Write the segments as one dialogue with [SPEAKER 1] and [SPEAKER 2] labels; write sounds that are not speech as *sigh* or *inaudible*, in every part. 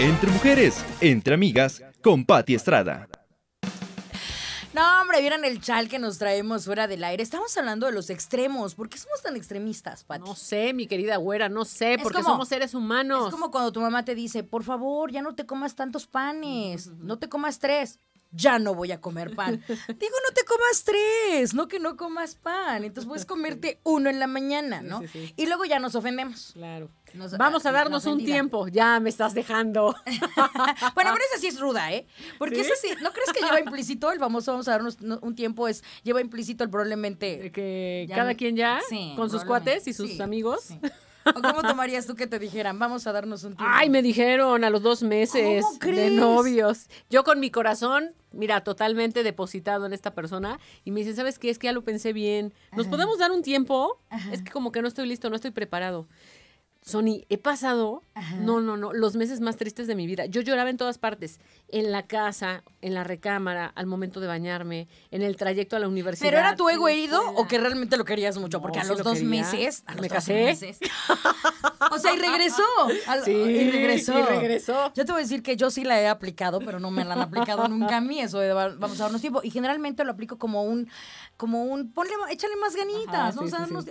[SPEAKER 1] Entre mujeres, entre amigas, con Patti Estrada. No, hombre, vieran el chal que nos traemos fuera del aire. Estamos hablando de los extremos. ¿Por qué somos tan extremistas, Pati? No sé, mi querida güera, no sé, porque somos seres humanos. Es como cuando tu mamá te dice, por favor, ya no te comas tantos panes, no te comas tres ya no voy a comer pan. *laughs* Digo, no te comas tres, no que no comas pan. Entonces puedes comerte uno en la mañana, ¿no? Y luego ya nos ofendemos. Claro. Vamos a ah, darnos un tiempo. Ya me estás dejando. *laughs* *laughs* bueno, pero eso sí es ruda, ¿eh? Porque eso sí, ¿no crees que lleva implícito el famoso vamos a darnos un tiempo? Es lleva implícito el probablemente. Que cada quien ya, con sus cuates y sus amigos. ¿O cómo tomarías tú que te dijeran, vamos a darnos
[SPEAKER 2] un tiempo? Ay, me dijeron a los dos meses de novios. Yo con mi corazón, mira, totalmente depositado en esta persona. Y me dicen, ¿sabes qué? Es que ya lo pensé bien. ¿Nos podemos dar un tiempo? Es que como que no estoy listo, no estoy preparado. Sony, he pasado, no, no, no, los meses más tristes de mi vida. Yo lloraba en todas partes, en la casa, en la recámara, al momento de bañarme, en el trayecto a la universidad. ¿Pero era tu ego ido o que realmente lo querías mucho? Porque a los, dos, meses, a los dos meses,
[SPEAKER 1] *laughs* O sea,
[SPEAKER 2] y regresó. sí, y regresó. Y regresó.
[SPEAKER 1] Yo te voy a decir que yo sí la he aplicado, pero no me la han aplicado nunca a mí. Eso vamos a darnos tiempo. Y generalmente lo aplico como un, como un, ponle, échale más ganitas.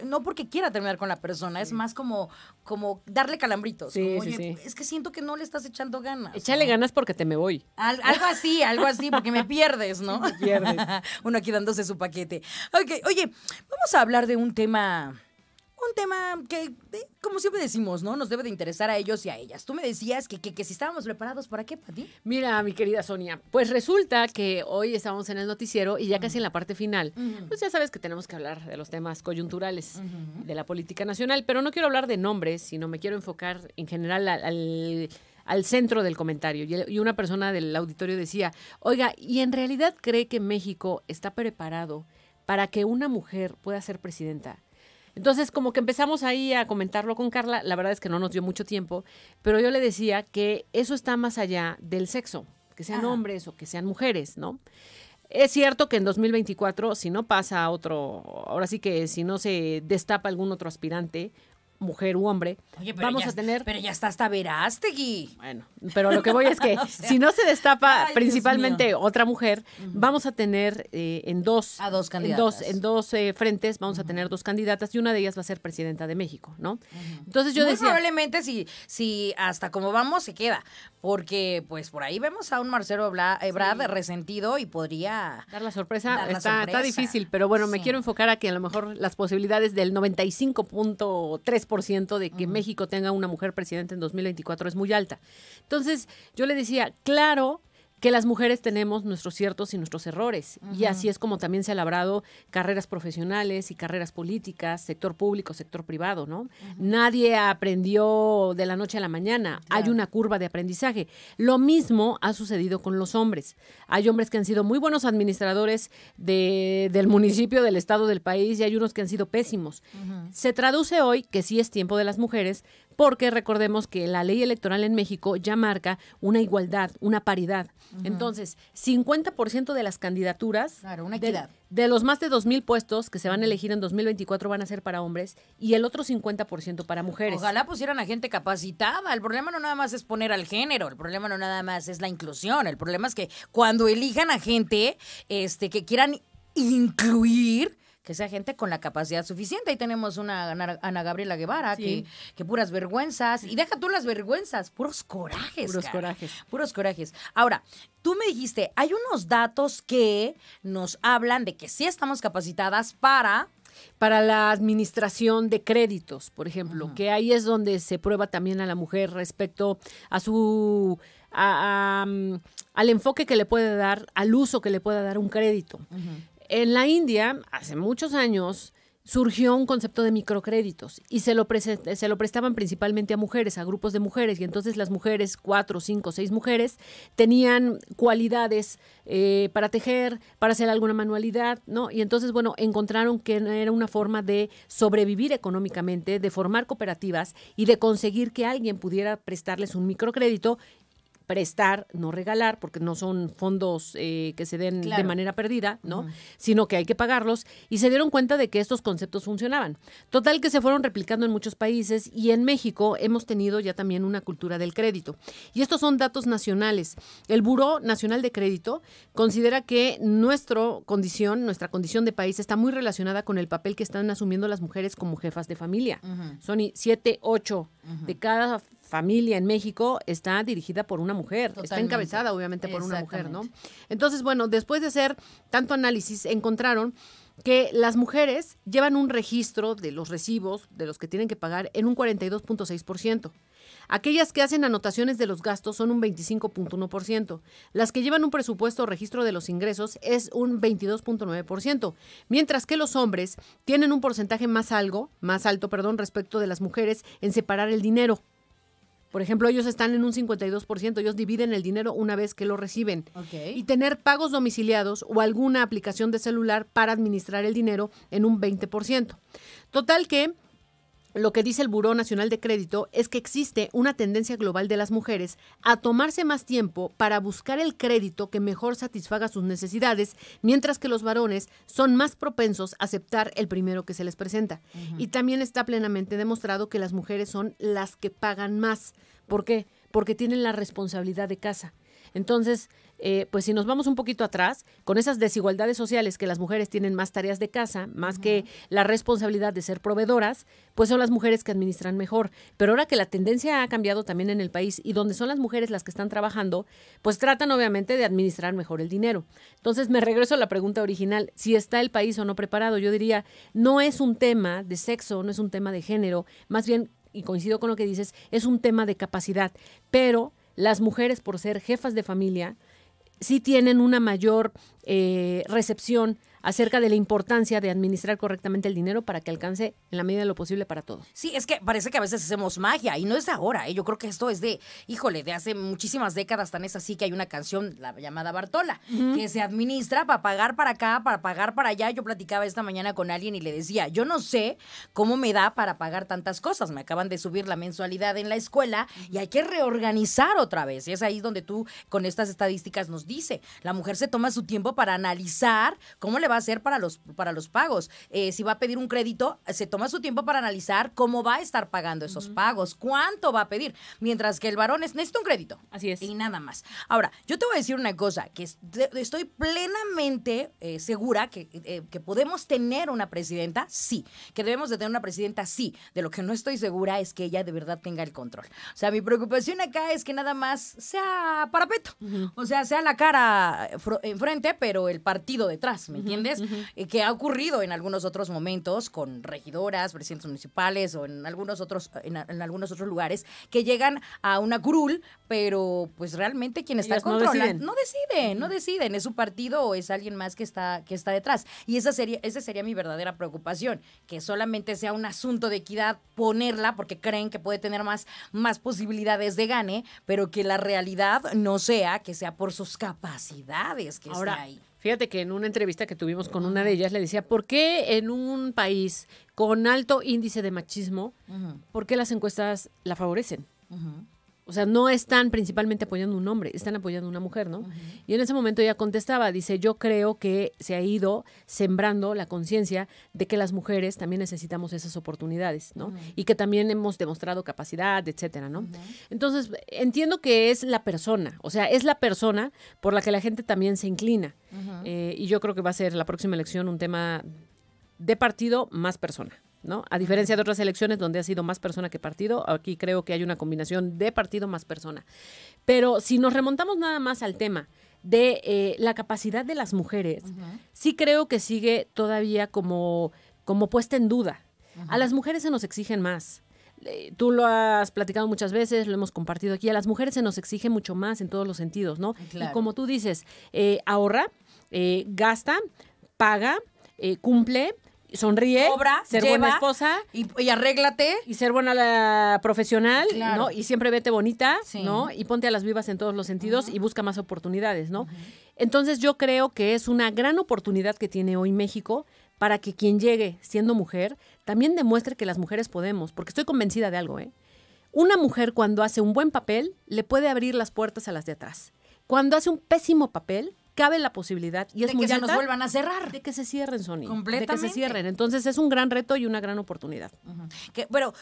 [SPEAKER 1] ¿no? porque quiera terminar con la persona, es más como, como darle calambritos. Como, Oye, es que siento que no le estás echando ganas.
[SPEAKER 2] Échale ganas porque te me voy.
[SPEAKER 1] algo así, algo así, porque me pierdes, ¿no? Me pierdes. *laughs* Uno aquí dándose su paquete. Ok, oye, vamos a hablar de un tema un tema que, eh, como siempre decimos, ¿no? Nos debe de interesar a ellos y a ellas. Tú me decías que, si estábamos preparados, ¿para qué, ti.
[SPEAKER 2] Mira, mi querida Sonia, pues resulta que hoy estamos en el noticiero y ya casi en la parte final, pues ya sabes que tenemos que hablar de los temas coyunturales de la política nacional, pero no quiero hablar de nombres, sino me quiero enfocar en general al centro del comentario. Y, una persona del auditorio decía, oiga, ¿y en realidad cree que México está preparado para que una mujer pueda ser presidenta? Entonces, como que empezamos ahí a comentarlo con Carla, la verdad es que no nos dio mucho tiempo, pero yo le decía que eso está más allá del sexo, que sean hombres o que sean mujeres, ¿no? Es cierto que en 2024, si no pasa otro, ahora sí que si no se destapa algún otro aspirante, mujer u hombre,
[SPEAKER 1] vamos a tener. Pero ya está hasta
[SPEAKER 2] Verástegui. Bueno, pero lo que voy es que *laughs* si no se destapa principalmente otra mujer, vamos a tener eh, en dos. A dos candidatas. En dos, eh, frentes vamos a tener dos candidatas y una de ellas va a ser presidenta de México, ¿no? Entonces yo Muy decía.
[SPEAKER 1] Probablemente si, si hasta como vamos se queda, porque pues por ahí vemos a un Marcelo Bla, Ebrard resentido
[SPEAKER 2] y podría. Dar la sorpresa. está, difícil, pero bueno, me quiero enfocar a que a lo mejor las posibilidades del 95.3 ciento de que México tenga una mujer presidenta en 2024 es muy alta. Entonces, yo le decía, claro que las mujeres tenemos nuestros ciertos y nuestros errores. Y así es como también se ha labrado carreras profesionales y carreras políticas, sector público, sector privado, ¿no? Nadie aprendió de la noche a la mañana. Hay una curva de aprendizaje. Lo mismo ha sucedido con los hombres. Hay hombres que han sido muy buenos administradores del municipio, del estado, del país, y hay unos que han sido pésimos. Se traduce hoy que sí es tiempo de las mujeres porque recordemos que la ley electoral en México ya marca una igualdad, una paridad. Entonces, 50% de las candidaturas, una De, los más de 2.000 puestos que se van a elegir en 2024 van a ser para hombres y el otro 50% para mujeres. Ojalá pusieran a gente capacitada. El
[SPEAKER 1] problema no nada más es poner al género, el problema no nada más es la inclusión, el problema es que cuando elijan a gente este, que quieran incluir, que sea gente con la capacidad suficiente. Ahí tenemos una Ana, Gabriela Guevara, que, puras vergüenzas, y deja tú las vergüenzas, puros corajes. Puros corajes. Puros corajes. Ahora, tú me dijiste, hay unos
[SPEAKER 2] datos que nos hablan de que sí estamos capacitadas para... Para la administración de créditos, por ejemplo, que ahí es donde se prueba también a la mujer respecto a su mm, al enfoque que le puede dar, al uso que le pueda dar un crédito. En la India, hace muchos años, surgió un concepto de microcréditos y se lo, se lo prestaban principalmente a mujeres, a grupos de mujeres, y entonces las mujeres, cuatro, cinco, seis mujeres, tenían cualidades eh, para tejer, para hacer alguna manualidad, ¿no? Y entonces, bueno, encontraron que era una forma de sobrevivir económicamente, de formar cooperativas y de conseguir que alguien pudiera prestarles un microcrédito prestar, no regalar, porque no son fondos eh, que se den de manera perdida, ¿no? Sino que hay que pagarlos. Y se dieron cuenta de que estos conceptos funcionaban. Total que se fueron replicando en muchos países y en México hemos tenido ya también una cultura del crédito. Y estos son datos nacionales. El Buró Nacional de Crédito considera que nuestra condición, nuestra condición de país está muy relacionada con el papel que están asumiendo las mujeres como jefas de familia. Son siete, ocho de cada familia en México está dirigida por una mujer, está encabezada obviamente por una mujer, ¿no? Entonces, bueno, después de hacer tanto análisis, encontraron que las mujeres llevan un registro de los recibos, de los que tienen que pagar, en un 42.6%. Aquellas que hacen anotaciones de los gastos son un 25.1%. Las que llevan un presupuesto o registro de los ingresos es un 22.9%, mientras que los hombres tienen un porcentaje más algo, más alto, perdón, respecto de las mujeres en separar el dinero, por ejemplo, ellos están en un 52%, ellos dividen el dinero una vez que lo reciben. Y tener pagos domiciliados o alguna aplicación de celular para administrar el dinero en un 20%. Total que lo que dice el Buró Nacional de Crédito es que existe una tendencia global de las mujeres a tomarse más tiempo para buscar el crédito que mejor satisfaga sus necesidades, mientras que los varones son más propensos a aceptar el primero que se les presenta. Y también está plenamente demostrado que las mujeres son las que pagan más. ¿Por qué? Porque tienen la responsabilidad de casa. Entonces, eh, pues si nos vamos un poquito atrás, con esas desigualdades sociales que las mujeres tienen más tareas de casa, más que la responsabilidad de ser proveedoras, pues son las mujeres que administran mejor. Pero ahora que la tendencia ha cambiado también en el país y donde son las mujeres las que están trabajando, pues tratan obviamente de administrar mejor el dinero. Entonces me regreso a la pregunta original, si está el país o no preparado, yo diría, no es un tema de sexo, no es un tema de género, más bien y coincido con lo que dices, es un tema de capacidad, pero las mujeres por ser jefas de familia, sí tienen una mayor eh, recepción acerca de la importancia de administrar correctamente el dinero para que alcance en la medida de lo posible para todos.
[SPEAKER 1] Sí, es que parece que a veces hacemos magia y no es ahora. ¿eh? Yo creo que esto es de, híjole, de hace muchísimas décadas tan es así que hay una canción la llamada Bartola que se administra para pagar para acá, para pagar para allá. Yo platicaba esta mañana con alguien y le decía, yo no sé cómo me da para pagar tantas cosas. Me acaban de subir la mensualidad en la escuela y hay que reorganizar otra vez. Y es ahí donde tú con estas estadísticas nos dice, la mujer se toma su tiempo para analizar cómo le va hacer para los, para los pagos. Eh, si va a pedir un crédito, se toma su tiempo para analizar cómo va a estar pagando esos pagos, cuánto va a pedir. Mientras que el varón necesita un crédito. Así es. Y nada más. Ahora, yo te voy a decir una cosa, que estoy plenamente eh, segura eh, que, podemos tener una presidenta, sí. Que debemos de tener una presidenta, sí. De lo que no estoy segura es que ella de verdad tenga el control. O sea, mi preocupación acá es que nada más sea parapeto. O sea, sea la cara enfrente, pero el partido detrás, ¿me entiendes? Eh, que ha ocurrido en algunos otros momentos con regidoras, presidentes municipales o en algunos otros, en, algunos otros lugares, que llegan a una curul, pero pues realmente quien está controlando no deciden, no deciden, es su partido o es alguien más que está, que está detrás. Y esa sería, esa sería mi verdadera preocupación, que solamente sea un asunto de equidad ponerla porque creen que puede tener más, más posibilidades de gane, pero que la realidad no sea que sea por sus capacidades
[SPEAKER 2] que Ahora, está ahí. Fíjate que en una entrevista que tuvimos con una de ellas le decía, ¿por qué en un país con alto índice de machismo, por qué las encuestas la favorecen? O sea, no están principalmente apoyando un hombre, están apoyando a una mujer, ¿no? Y en ese momento ella contestaba, dice, yo creo que se ha ido sembrando la conciencia de que las mujeres también necesitamos esas oportunidades, ¿no? Y que también hemos demostrado capacidad, etcétera, ¿no? Entonces, entiendo que es la persona, o sea, es la persona por la que la gente también se inclina. Eh, y yo creo que va a ser la próxima elección un tema de partido más persona. A diferencia de otras elecciones donde ha sido más persona que partido, aquí creo que hay una combinación de partido más persona. Pero si nos remontamos nada más al tema de eh, la capacidad de las mujeres, sí creo que sigue todavía como, como puesta en duda. A las mujeres se nos exigen más eh, tú lo has platicado muchas veces, lo hemos compartido aquí, a las mujeres se nos exige mucho más en todos los sentidos, ¿no? Y como tú dices, eh, ahorra, gasta, paga, cumple, sonríe, ser buena esposa y, arréglate y ser buena la profesional, Y siempre vete bonita, Y ponte a las vivas en todos los sentidos y busca más oportunidades, ¿no? Entonces yo creo que es una gran oportunidad que tiene hoy México para que quien llegue siendo mujer también demuestre que las mujeres podemos, porque estoy convencida de algo, ¿eh? Una mujer cuando hace un buen papel le puede abrir las puertas a las de atrás. Cuando hace un pésimo papel cabe la posibilidad y de es muy que ya nos vuelvan a cerrar. De que se cierren, Sony. Completamente. De que se cierren. Entonces es un gran reto y una gran oportunidad.
[SPEAKER 1] bueno,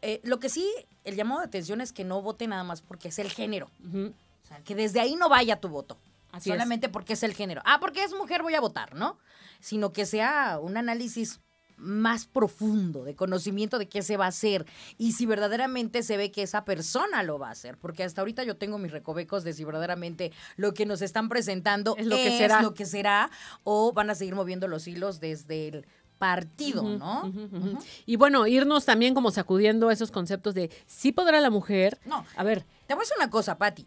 [SPEAKER 1] eh, lo que sí, el llamado de atención es que no vote nada más porque es el género. O sea, que desde ahí no vaya tu voto. solamente porque es el género. Ah, porque es mujer voy a votar, ¿no? Sino que sea un análisis más profundo, de conocimiento de qué se va a hacer y si verdaderamente se ve que esa persona lo va a hacer, porque hasta ahorita yo tengo mis recovecos de si verdaderamente lo que nos están presentando es lo, que, será. o van a seguir moviendo los hilos desde el partido, ¿no?
[SPEAKER 2] Y bueno, irnos también como sacudiendo esos conceptos de si podrá la mujer. No. A ver. Te voy a decir una cosa, Patti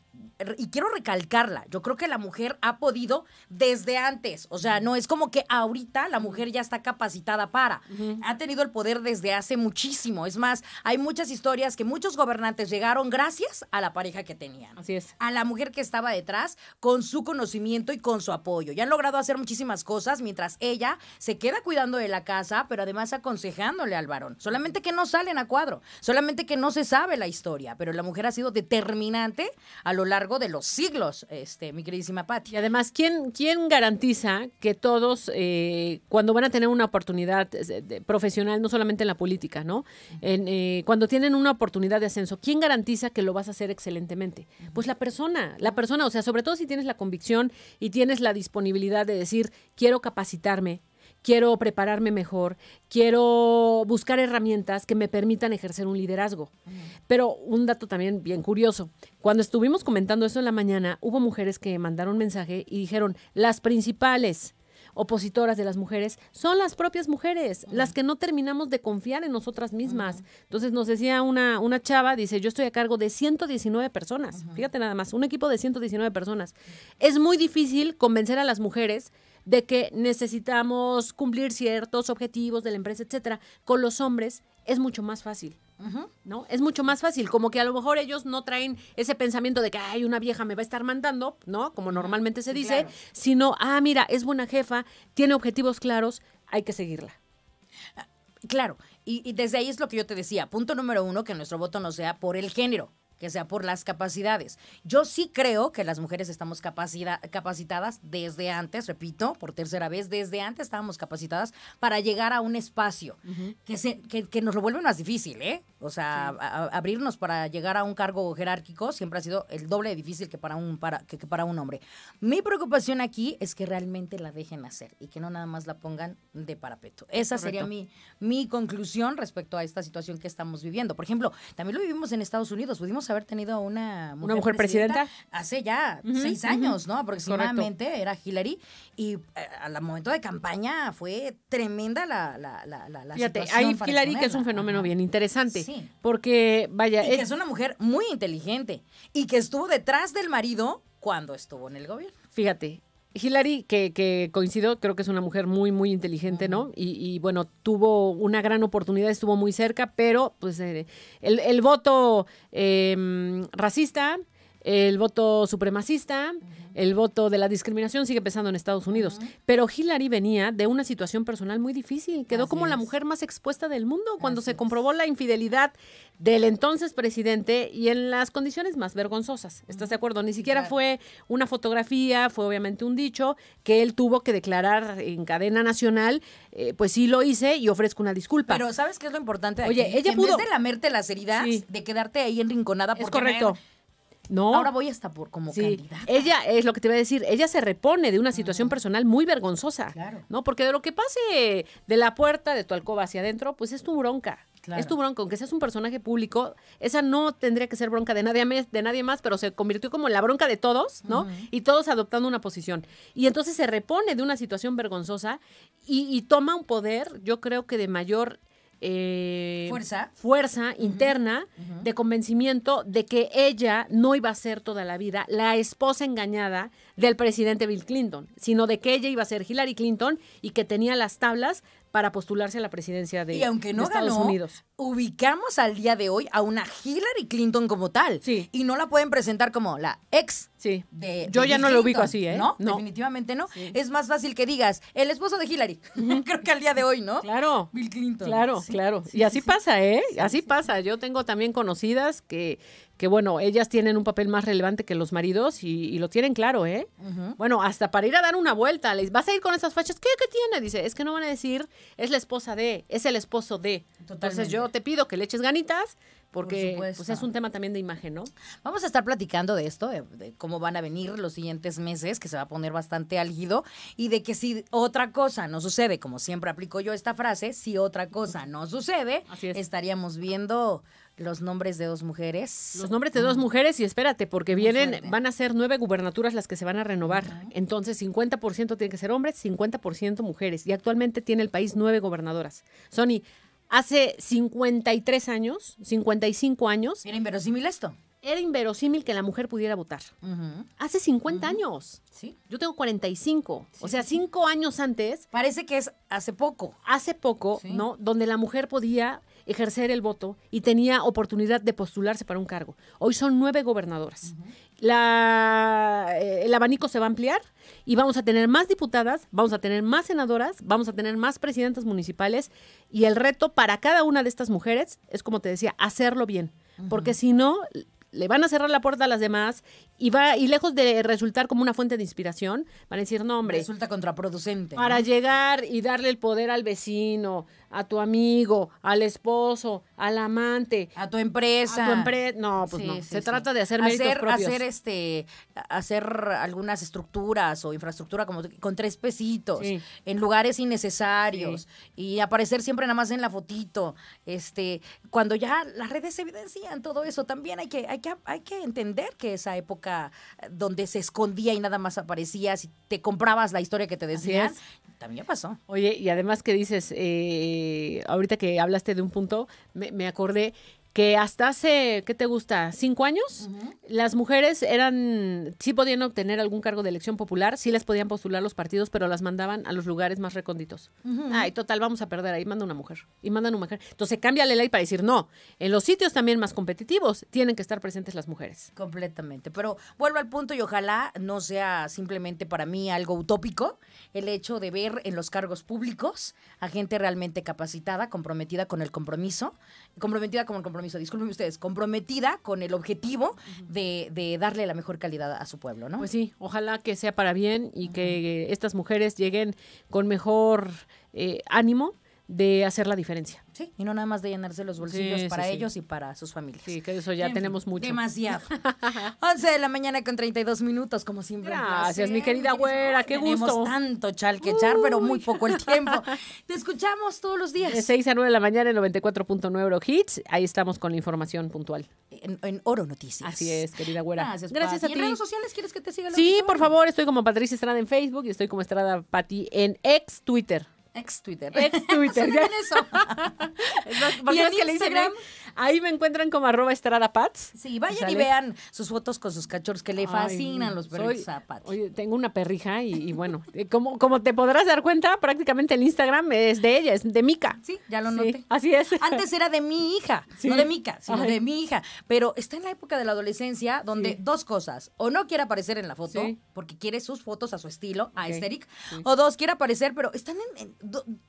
[SPEAKER 2] y quiero recalcarla, yo creo que la mujer ha podido desde
[SPEAKER 1] antes, o sea, no es como que ahorita la mujer ya está capacitada para, ha tenido el poder desde hace muchísimo, es más, hay muchas historias que muchos gobernantes llegaron gracias a la pareja que tenían, así es, a la mujer que estaba detrás con su conocimiento y con su apoyo, y han logrado hacer muchísimas cosas mientras ella se queda cuidando de la casa, pero además aconsejándole al varón, solamente que no salen a cuadro, solamente que no se sabe la historia, pero la mujer ha sido
[SPEAKER 2] determinante a lo largo de los siglos, este, mi queridísima Patti. Y además, ¿quién, quién garantiza que todos, eh, cuando van a tener una oportunidad eh, profesional, no solamente en la política, ¿no? Eh, cuando tienen una oportunidad de ascenso, ¿quién garantiza que lo vas a hacer excelentemente? Pues la persona, la persona, o sea, sobre todo si tienes la convicción y tienes la disponibilidad de decir, quiero capacitarme, quiero prepararme mejor, quiero buscar herramientas que me permitan ejercer un liderazgo. Mm. Pero un dato también bien curioso, cuando estuvimos comentando eso en la mañana, hubo mujeres que mandaron mensaje y dijeron, las principales opositoras de las mujeres son las propias mujeres, mm. las que no terminamos de confiar en nosotras mismas. Mm. Entonces nos decía una, una chava, dice, yo estoy a cargo de 119 personas, fíjate nada más, un equipo de 119 personas. Es muy difícil convencer a las mujeres de que necesitamos cumplir ciertos objetivos de la empresa, etcétera, con los hombres es mucho más fácil. ¿No? Es mucho más fácil, como que a lo mejor ellos no traen ese pensamiento de que, ay, una vieja me va a estar mandando, ¿no? Como normalmente se dice, sino, ah, mira, es buena jefa, tiene objetivos claros, hay que seguirla. Ah, claro,
[SPEAKER 1] y desde ahí es lo que yo te decía, punto número uno, que nuestro voto no sea por el género, que sea por las capacidades. Yo sí creo que las mujeres estamos capacitadas desde antes, repito, por tercera vez, desde antes estábamos capacitadas para llegar a un espacio que, se, que, nos lo vuelve más difícil, ¿eh? O sea, abrirnos para llegar a un cargo jerárquico siempre ha sido el doble de difícil que para, un, para, que, para un hombre. Mi preocupación aquí es que realmente la dejen hacer y que no nada más la pongan de parapeto. Esa sería mi, mi conclusión respecto a esta situación que estamos viviendo. Por ejemplo, también lo vivimos en Estados Unidos, pudimos haber tenido una mujer, una mujer presidenta, hace ya seis años, ¿no? Aproximadamente era Hillary y eh, al momento de campaña fue tremenda la, la, la, la Fíjate, situación hay Hillary que es un
[SPEAKER 2] fenómeno bien interesante. Porque, vaya. es una
[SPEAKER 1] mujer muy inteligente y que estuvo detrás del marido cuando estuvo en el gobierno.
[SPEAKER 2] Fíjate, Hillary, que, coincido, creo que es una mujer muy, muy inteligente, ¿no? Y, bueno, tuvo una gran oportunidad, estuvo muy cerca, pero pues eh, el, voto em, racista, el voto supremacista, el voto de la discriminación sigue pesando en Estados Unidos. Pero Hillary venía de una situación personal muy difícil. Quedó como la mujer más expuesta del mundo cuando se comprobó la infidelidad del entonces presidente y en las condiciones más vergonzosas. ¿Estás de acuerdo? Ni siquiera fue una fotografía, fue obviamente un dicho que él tuvo que declarar en cadena nacional, eh, pues sí lo hice y ofrezco una disculpa. Pero ¿sabes
[SPEAKER 1] qué es lo importante? Oye, ella en vez de
[SPEAKER 2] lamerte las heridas, de quedarte ahí enrinconada. Por es correcto. Ahora voy hasta por como sí. Ella es lo que te voy a decir, ella se repone de una situación personal muy vergonzosa. Claro. ¿No? Porque de lo que pase de la puerta de tu alcoba hacia adentro, pues es tu bronca. Es tu bronca, aunque seas un personaje público, esa no tendría que ser bronca de nadie, de nadie más, pero se convirtió como la bronca de todos, ¿no? Y todos adoptando una posición. Y entonces se repone de una situación vergonzosa y, y toma un poder, yo creo que de mayor eh, fuerza, fuerza interna de convencimiento de que ella no iba a ser toda la vida la esposa engañada del presidente Bill Clinton, sino de que ella iba a ser Hillary Clinton y que tenía las tablas para postularse a la presidencia de, y aunque no Estados Unidos.
[SPEAKER 1] Ubicamos al día de hoy a una Hillary Clinton como tal. Sí. Y no la pueden presentar como la ex sí. Yo ya no la ubico así, ¿eh? No, definitivamente no. Es más fácil que digas, el esposo de Hillary. *laughs* *laughs* Creo que al día de hoy, ¿no? Claro. Bill Clinton. Claro, claro.
[SPEAKER 2] y así pasa, ¿eh? así pasa. Yo tengo también conocidas que que bueno, ellas tienen un papel más relevante que los maridos y, lo tienen claro, ¿eh? Bueno, hasta para ir a dar una vuelta, les vas a ir con esas fachas, ¿qué, qué tiene? Dice, es que no van a decir, es la esposa de, es el esposo de. Entonces yo te pido que le eches ganitas, porque pues, es un tema también de imagen, ¿no? Vamos
[SPEAKER 1] a estar platicando de esto, de, cómo van a venir los siguientes meses, que se va a poner bastante álgido, y de que si otra cosa no sucede, como siempre aplico yo esta frase, si otra cosa no sucede, estaríamos viendo los nombres de dos mujeres. Los
[SPEAKER 2] nombres de dos mm. mujeres y espérate, porque vienen, van a ser nueve gubernaturas las que se van a renovar. Entonces, 50% tiene que ser hombres, 50% mujeres. Y actualmente tiene el país nueve gobernadoras. Sony, hace 53 años, 55 años. Era inverosímil esto. Era inverosímil que la mujer pudiera votar. Hace 50 años. Sí. Yo tengo 45. o sea, cinco años antes. Parece que es hace poco. Hace poco, ¿no? Donde la mujer podía ejercer el voto y tenía oportunidad de postularse para un cargo. Hoy son nueve gobernadoras. Eh, el abanico se va a ampliar y vamos a tener más diputadas, vamos a tener más senadoras, vamos a tener más presidentas municipales y el reto para cada una de estas mujeres es, como te decía, hacerlo bien, porque si no, le van a cerrar la puerta a las demás y y lejos de resultar como una fuente de inspiración, van a decir, no, Resulta contraproducente. Para llegar y darle el poder al vecino, a tu amigo, al esposo, al amante. A tu empresa. A No, pues no. Se trata de hacer méritos hacer, Hacer,
[SPEAKER 1] este, hacer algunas estructuras o infraestructura como con tres pesitos, en lugares innecesarios y aparecer siempre nada más en la fotito. Este, cuando ya las redes evidencian todo eso, también hay que, hay que, hay que entender que esa época eh, donde se escondía y nada más aparecías y te comprabas la historia
[SPEAKER 2] que te decían. También pasó. Oye, y además que dices, eh, ahorita que hablaste de un punto, me, me acordé que hasta hace, ¿qué te gusta? ¿Cinco años? Las mujeres eran, sí podían obtener algún cargo de elección popular, sí las podían postular los partidos, pero las mandaban a los lugares más recónditos. Ay, total, vamos a perder, ahí manda una mujer, y mandan una mujer. Entonces, cambia la ley para decir, no, en los sitios también más competitivos tienen que estar presentes las mujeres. Completamente, pero vuelvo al punto y ojalá no sea simplemente para mí algo utópico
[SPEAKER 1] el hecho de ver en los cargos públicos a gente realmente capacitada, comprometida con el compromiso, comprometida con el compromiso disculpen ustedes, comprometida con el objetivo de, darle la mejor calidad a su pueblo, ¿no? Pues
[SPEAKER 2] sí, ojalá que sea para bien y que estas mujeres lleguen con mejor eh, ánimo de hacer la diferencia. Sí, y
[SPEAKER 1] no nada más de llenarse los bolsillos para ellos
[SPEAKER 2] y para sus familias. Sí, que eso ya tenemos mucho. Demasiado.
[SPEAKER 1] 11 *laughs* de la mañana con 32 minutos, como siempre. Gracias, mi querida güera, qué gusto. Tenemos tanto chal pero muy poco el *laughs* tiempo. Te escuchamos todos los días. De 6
[SPEAKER 2] a 9 de la mañana en 94.9 Hits. Ahí estamos con la información puntual. En, Oro Noticias. Así es, querida güera. Gracias, Gracias a ti. en redes
[SPEAKER 1] sociales quieres que te siga? Sí, por favor,
[SPEAKER 2] estoy como Patricia Estrada en Facebook y estoy como Estrada Pati en ex Twitter. Ex Twitter. Ex Twitter. *laughs* ¿Ya?
[SPEAKER 1] eso. *laughs* y Instagram.
[SPEAKER 2] ahí me encuentran como arroba Estrada Pats. Sí, vayan y vean sus fotos con sus cachorros que le fascinan los perros Oye, tengo una perrija y, bueno, eh, como, como te podrás dar cuenta, prácticamente el Instagram es de ella, es de Mica. Sí, ya lo noté. Así es.
[SPEAKER 1] *laughs* Antes era de mi hija, no de Mica, sino de mi hija. Pero está en la época de la adolescencia donde dos cosas, o no quiere aparecer en la foto, porque quiere sus fotos a su estilo, a Esteric, o dos, quiere aparecer, pero están en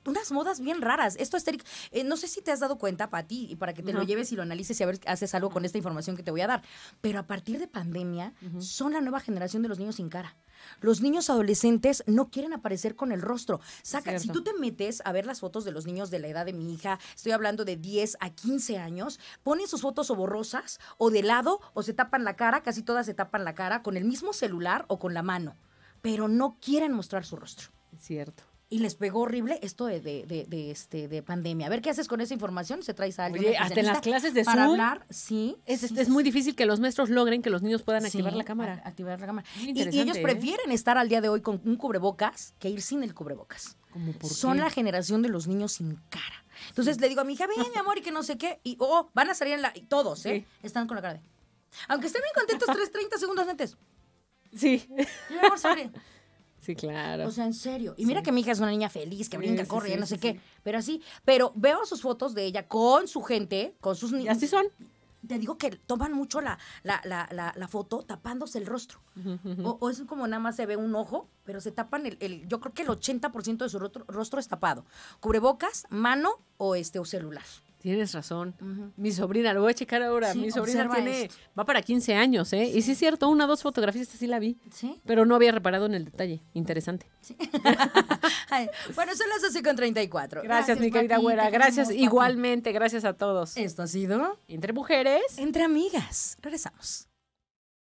[SPEAKER 1] unas modas bien raras. Esto es eh, no sé si te has dado cuenta, para ti y para que te lo lleves y lo analices y a ver haces algo con esta información que te voy a dar. Pero a partir de pandemia, son la nueva generación de los niños sin cara. Los niños adolescentes no quieren aparecer con el rostro. Saca, si tú te metes a ver las fotos de los niños de la edad de mi hija, estoy hablando de 10 a 15 años, ponen sus fotos o borrosas o de lado o se tapan la cara, casi todas se tapan la cara con el mismo celular o con la mano, pero no quieren mostrar su rostro. Es cierto y les pegó horrible esto de, este, de pandemia. A ver qué haces con esa información, se traes a alguien. hasta en las clases de para hablar,
[SPEAKER 2] sí. Es, muy difícil que los maestros logren que
[SPEAKER 1] los niños puedan activar la cámara. activar la cámara. Y, ellos ¿eh? prefieren estar al día de hoy con un cubrebocas que ir sin el cubrebocas. Son la generación de los niños sin cara. Entonces le digo a mi hija, ven, mi amor, y que no sé qué. Y, oh, van a salir en la. Y todos, ¿eh? Están con la cara de. Aunque estén bien contentos, 3, 30 segundos antes. Sí. Yo, amor,
[SPEAKER 2] Sí, claro. O
[SPEAKER 1] sea, en serio. Y mira que mi hija es una niña feliz, que brinca, corre, no sé qué. Pero así, pero veo sus fotos de ella con su gente, con sus niños. Así son. Te digo que toman mucho la, la, la, foto tapándose el rostro. o, es como nada más se ve un ojo, pero se tapan el, yo creo que el 80% de su rostro, rostro es tapado. Cubrebocas, mano o este o celular.
[SPEAKER 2] Tienes razón. Mi sobrina, lo voy a checar ahora. Mi sobrina tiene, va para 15 años, ¿eh? Y sí es cierto, una o dos fotografías sí la vi. Sí. Pero no había reparado en el detalle. Interesante.
[SPEAKER 1] *laughs* bueno, son lo 12 con 34. Gracias, gracias mi querida abuela. Gracias igualmente, gracias a todos. Esto ha sido Entre Mujeres. Entre Amigas. Regresamos.